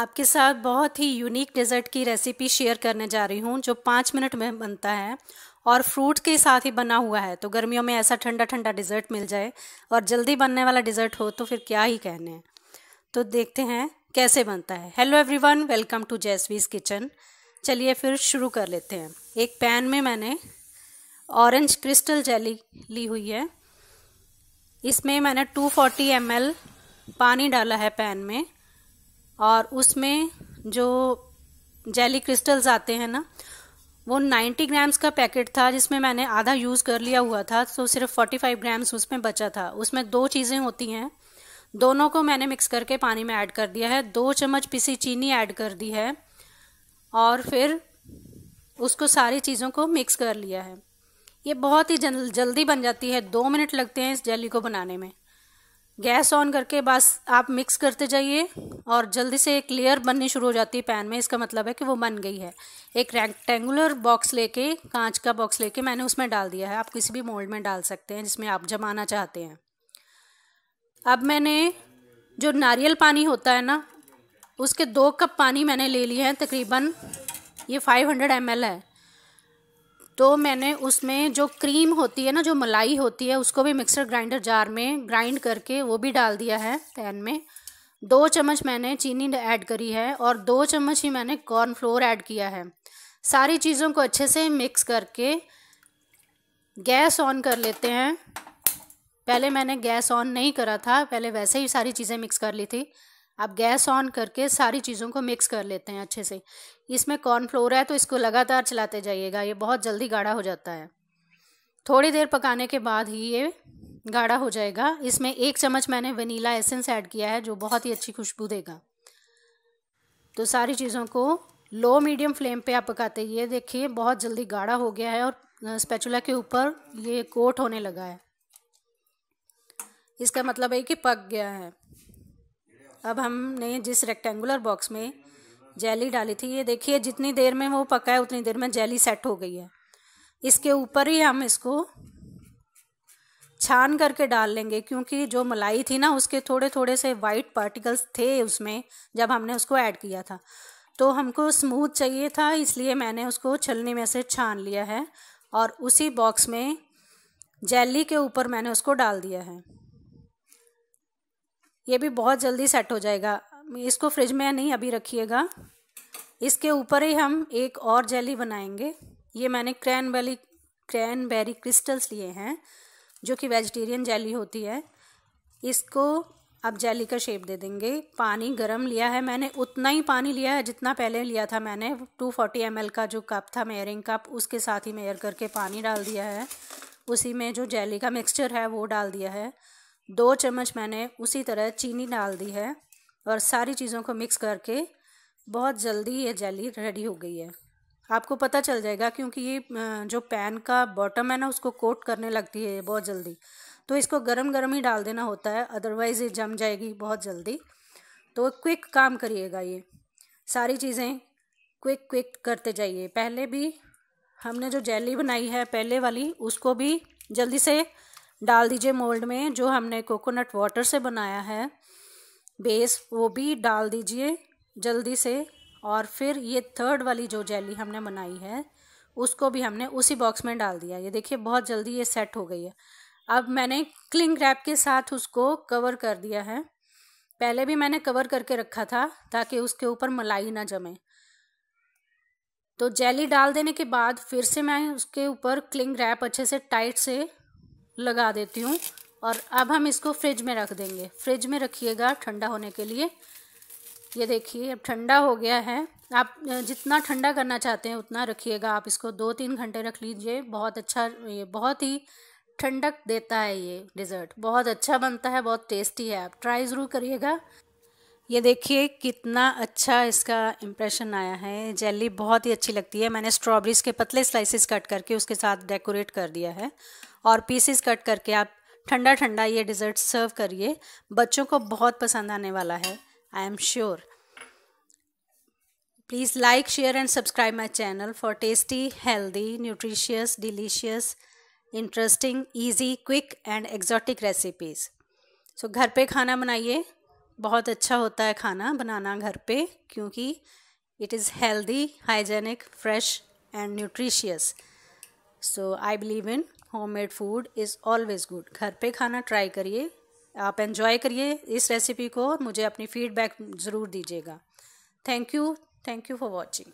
आपके साथ बहुत ही यूनिक डेज़र्ट की रेसिपी शेयर करने जा रही हूँ जो पाँच मिनट में बनता है और फ्रूट के साथ ही बना हुआ है तो गर्मियों में ऐसा ठंडा ठंडा डिज़र्ट मिल जाए और जल्दी बनने वाला डिज़र्ट हो तो फिर क्या ही कहने हैं तो देखते हैं कैसे बनता है हेलो एवरीवन वेलकम टू जैसवीज किचन चलिए फिर शुरू कर लेते हैं एक पैन में मैंने ऑरेंज क्रिस्टल जेली ली हुई है इसमें मैंने 240 एम पानी डाला है पैन में और उसमें जो जेली क्रिस्टल्स आते हैं ना वो 90 ग्राम्स का पैकेट था जिसमें मैंने आधा यूज़ कर लिया हुआ था तो सिर्फ 45 ग्राम्स उसमें बचा था उसमें दो चीज़ें होती हैं दोनों को मैंने मिक्स करके पानी में ऐड कर दिया है दो चम्मच पिसी चीनी ऐड कर दी है और फिर उसको सारी चीज़ों को मिक्स कर लिया है ये बहुत ही जल, जल्दी बन जाती है दो मिनट लगते हैं इस जेली को बनाने में गैस ऑन करके बस आप मिक्स करते जाइए और जल्दी से एक लेयर बननी शुरू हो जाती है पैन में इसका मतलब है कि वो बन गई है एक रेक्टेंगुलर बॉक्स लेके कांच का बॉक्स लेके मैंने उसमें डाल दिया है आप किसी भी मोल्ड में डाल सकते हैं जिसमें आप जमाना चाहते हैं अब मैंने जो नारियल पानी होता है ना उसके दो कप पानी मैंने ले लिए हैं तकरीबन ये फाइव हंड्रेड है तो मैंने उसमें जो क्रीम होती है ना जो मलाई होती है उसको भी मिक्सर ग्राइंडर जार में ग्राइंड करके वो भी डाल दिया है पैन में दो चम्मच मैंने चीनी ऐड करी है और दो चम्मच ही मैंने कॉर्नफ्लोर ऐड किया है सारी चीज़ों को अच्छे से मिक्स करके गैस ऑन कर लेते हैं पहले मैंने गैस ऑन नहीं करा था पहले वैसे ही सारी चीज़ें मिक्स कर ली थी आप गैस ऑन करके सारी चीज़ों को मिक्स कर लेते हैं अच्छे से इसमें कॉर्नफ्लोर है तो इसको लगातार चलाते जाइएगा ये बहुत जल्दी गाढ़ा हो जाता है थोड़ी देर पकाने के बाद ही ये गाढ़ा हो जाएगा इसमें एक चम्मच मैंने वनीला एसेंस ऐड किया है जो बहुत ही अच्छी खुशबू देगा तो सारी चीज़ों को लो मीडियम फ्लेम पे आप पकाते ये देखिए बहुत जल्दी गाढ़ा हो गया है और स्पैचुला के ऊपर ये कोट होने लगा है इसका मतलब है कि पक गया है अब हमने जिस रेक्टेंगुलर बॉक्स में जेली डाली थी ये देखिए जितनी देर में वो पका है उतनी देर में जेली सेट हो गई है इसके ऊपर ही हम इसको छान करके डाल लेंगे क्योंकि जो मलाई थी ना उसके थोड़े थोड़े से वाइट पार्टिकल्स थे उसमें जब हमने उसको ऐड किया था तो हमको स्मूथ चाहिए था इसलिए मैंने उसको छलनी में से छान लिया है और उसी बॉक्स में जेली के ऊपर मैंने उसको डाल दिया है ये भी बहुत जल्दी सेट हो जाएगा इसको फ्रिज में नहीं अभी रखिएगा इसके ऊपर ही हम एक और जेली बनाएंगे ये मैंने क्रैन क्रैन बेरी क्रिस्टल्स लिए हैं जो कि वेजिटेरियन जेली होती है इसको अब जेली का शेप दे देंगे पानी गरम लिया है मैंने उतना ही पानी लिया है जितना पहले लिया था मैंने 240 फोर्टी का जो कप था मेयरिंग कप उसके साथ ही मेयर करके पानी डाल दिया है उसी में जो जेली का मिक्सचर है वो डाल दिया है दो चम्मच मैंने उसी तरह चीनी डाल दी है और सारी चीज़ों को मिक्स करके बहुत जल्दी ये जेली रेडी हो गई है आपको पता चल जाएगा क्योंकि ये जो पैन का बॉटम है ना उसको कोट करने लगती है बहुत जल्दी तो इसको गरम गरम ही डाल देना होता है अदरवाइज़ ये जम जाएगी बहुत जल्दी तो क्विक काम करिएगा ये सारी चीज़ें क्विक क्विक करते जाइए पहले भी हमने जो जेली बनाई है पहले वाली उसको भी जल्दी से डाल दीजिए मोल्ड में जो हमने कोकोनट वाटर से बनाया है बेस वो भी डाल दीजिए जल्दी से और फिर ये थर्ड वाली जो जेली हमने बनाई है उसको भी हमने उसी बॉक्स में डाल दिया ये देखिए बहुत जल्दी ये सेट हो गई है अब मैंने क्लिंग रैप के साथ उसको कवर कर दिया है पहले भी मैंने कवर करके रखा था ताकि उसके ऊपर मलाई ना जमे तो जेली डाल देने के बाद फिर से मैं उसके ऊपर क्लिंग रैप अच्छे से टाइट से लगा देती हूँ और अब हम इसको फ्रिज में रख देंगे फ्रिज में रखिएगा ठंडा होने के लिए ये देखिए अब ठंडा हो गया है आप जितना ठंडा करना चाहते हैं उतना रखिएगा आप इसको दो तीन घंटे रख लीजिए बहुत अच्छा ये बहुत ही ठंडक देता है ये डिज़र्ट बहुत अच्छा बनता है बहुत टेस्टी है आप ट्राई ज़रूर करिएगा ये देखिए कितना अच्छा इसका इम्प्रेशन आया है जेली बहुत ही अच्छी लगती है मैंने स्ट्रॉबेरीज के पतले स्लाइसिस कट करके उसके साथ डेकोरेट कर दिया है और पीसेस कट करके आप ठंडा ठंडा ये डिज़र्ट सर्व करिए बच्चों को बहुत पसंद आने वाला है I am sure please like share and subscribe my channel for tasty healthy nutritious delicious interesting easy quick and exotic recipes so घर पे खाना बनाइए बहुत अच्छा होता है खाना बनाना घर पे क्योंकि it is healthy hygienic fresh and nutritious so I believe in home made food is always good घर पे खाना ट्राई करिए आप एंजॉय करिए इस रेसिपी को और मुझे अपनी फीडबैक ज़रूर दीजिएगा thank you thank you for watching